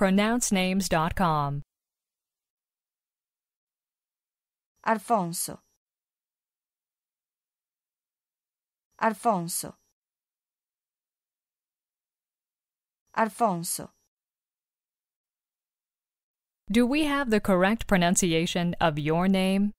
pronouncenames.com. Alfonso. Alfonso. Alfonso. Do we have the correct pronunciation of your name?